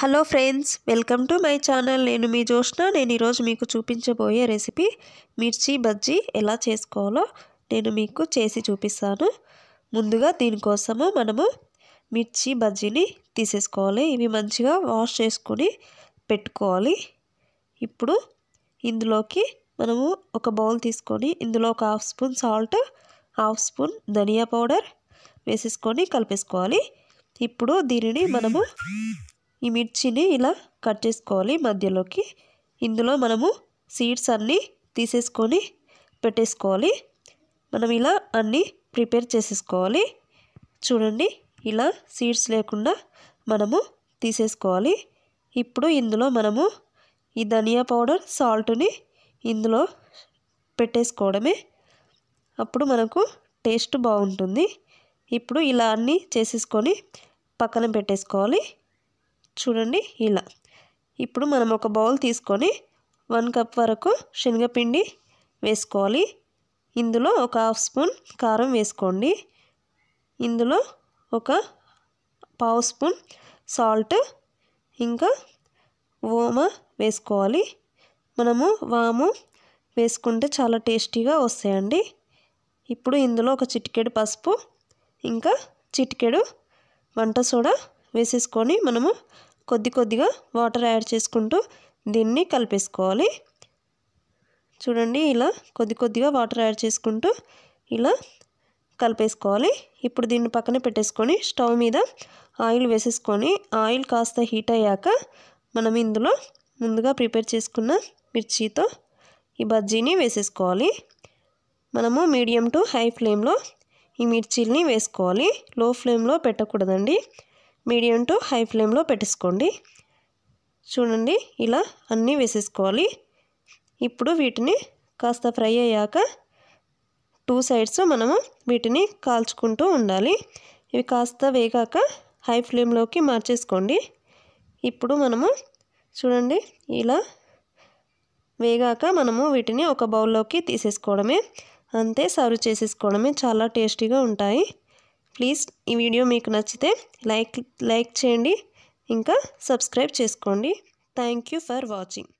hello friends welcome to my channel నేను మీ జోష్న నేను ఈరోజు మీకు చూపించబోయే రెసిపీ మిర్చి బజ్జీ ఎలా చేసుకోవాలో నేను మీకు చేసి చూపిస్తాను ముందుగా దీనికోసము మనము మిర్చి బజ్జీని తీసేసుకోవాలి ఇవి మంచిగా వాష్ చేసుకుని పెట్టుకోవాలి ఇప్పుడు ఇందులోకి మనము ఒక బౌల్ తీసుకొని ఇందులో ఒక half spoon salt half spoon ధనియా పౌడర్ వేసేసుకొని కలిపేసుకోవాలి ఇప్పుడు దీనిని మనము ఈ మిర్చిని ఇలా కట్ చేసుకోవాలి మధ్యలోకి ఇందులో మనము సీడ్స్ అన్నీ తీసేసుకొని పెట్టేసుకోవాలి మనం ఇలా అన్నీ ప్రిపేర్ చేసేసుకోవాలి చూడండి ఇలా సీడ్స్ లేకుండా మనము తీసేసుకోవాలి ఇప్పుడు ఇందులో మనము ఈ ధనియా పౌడర్ సాల్ట్ని ఇందులో పెట్టేసుకోవడమే అప్పుడు మనకు టేస్ట్ బాగుంటుంది ఇప్పుడు ఇలా అన్నీ చేసేసుకొని పక్కన పెట్టేసుకోవాలి చూడండి ఇలా ఇప్పుడు మనం ఒక బౌల్ తీసుకొని వన్ కప్ వరకు శనగపిండి వేసుకోవాలి ఇందులో ఒక హాఫ్ స్పూన్ కారం వేసుకోండి ఇందులో ఒక పావు స్పూన్ సాల్ట్ ఇంకా ఓమ వేసుకోవాలి మనము వాము వేసుకుంటే చాలా టేస్టీగా వస్తాయండి ఇప్పుడు ఇందులో ఒక చిటికెడు పసుపు ఇంకా చిటికెడు వంట సోడా వేసేసుకొని మనము కొద్ది కొద్దిగా వాటర్ యాడ్ చేసుకుంటూ దీన్ని కలిపేసుకోవాలి చూడండి ఇలా కొద్ది కొద్దిగా వాటర్ యాడ్ చేసుకుంటూ ఇలా కలిపేసుకోవాలి ఇప్పుడు దీన్ని పక్కన పెట్టేసుకొని స్టవ్ మీద ఆయిల్ వేసేసుకొని ఆయిల్ కాస్త హీట్ అయ్యాక మనం ఇందులో ముందుగా ప్రిపేర్ చేసుకున్న మిర్చితో ఈ బజ్జీని వేసేసుకోవాలి మనము మీడియం టు హై ఫ్లేమ్లో ఈ మిర్చీల్ని వేసుకోవాలి లో ఫ్లేమ్లో పెట్టకూడదండి మీడియం టు హై ఫ్లేమ్లో పెట్టేసుకోండి చూడండి ఇలా అన్నీ వేసేసుకోవాలి ఇప్పుడు వీటిని కాస్త ఫ్రై అయ్యాక టూ సైడ్స్ మనము వీటిని కాల్చుకుంటూ ఉండాలి ఇవి కాస్త వేగాక హై ఫ్లేమ్లోకి మార్చేసుకోండి ఇప్పుడు మనము చూడండి ఇలా వేగాక మనము వీటిని ఒక బౌల్లోకి తీసేసుకోవడమే అంతే సర్వ్ చేసేసుకోవడమే చాలా టేస్టీగా ఉంటాయి ప్లీజ్ ఈ వీడియో మీకు నచ్చితే లైక్ లైక్ చేయండి ఇంకా సబ్స్క్రైబ్ చేసుకోండి థ్యాంక్ ఫర్ వాచింగ్